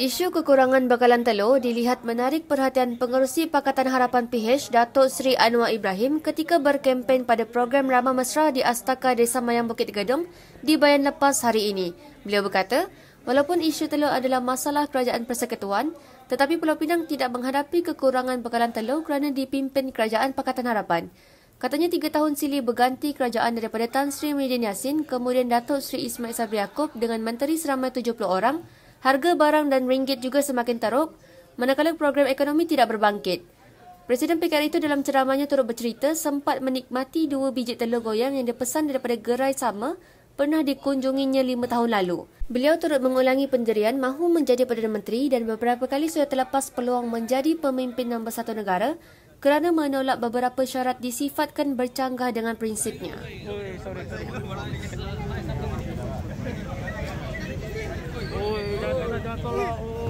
Isu kekurangan bakalan telur dilihat menarik perhatian pengerusi Pakatan Harapan PH Datuk Sri Anwar Ibrahim ketika berkempen pada program ramah mesra di Astaka Desa Mayang Bukit Gedung di Bayan Lepas hari ini. Beliau berkata, walaupun isu telur adalah masalah kerajaan persekutuan, tetapi Pulau Pinang tidak menghadapi kekurangan bakalan telur kerana dipimpin kerajaan Pakatan Harapan. Katanya tiga tahun sili berganti kerajaan daripada Tan Sri Muhyiddin Yassin kemudian Datuk Sri Ismail Sabri Yaakob dengan menteri seramai 70 orang, harga barang dan ringgit juga semakin teruk manakala program ekonomi tidak berbangkit. Presiden PKR itu dalam ceramahnya turut bercerita sempat menikmati dua biji telur goyang yang dipesan daripada gerai sama pernah dikunjunginya lima tahun lalu. Beliau turut mengulangi penjerian mahu menjadi Perdana Menteri dan beberapa kali sudah terlepas peluang menjadi pemimpin nombor satu negara kerana menolak beberapa syarat disifatkan bercanggah dengan prinsipnya. Oi, sorry. Oi, jangan, jangan, jangan, jangan, jangan, jangan, jangan,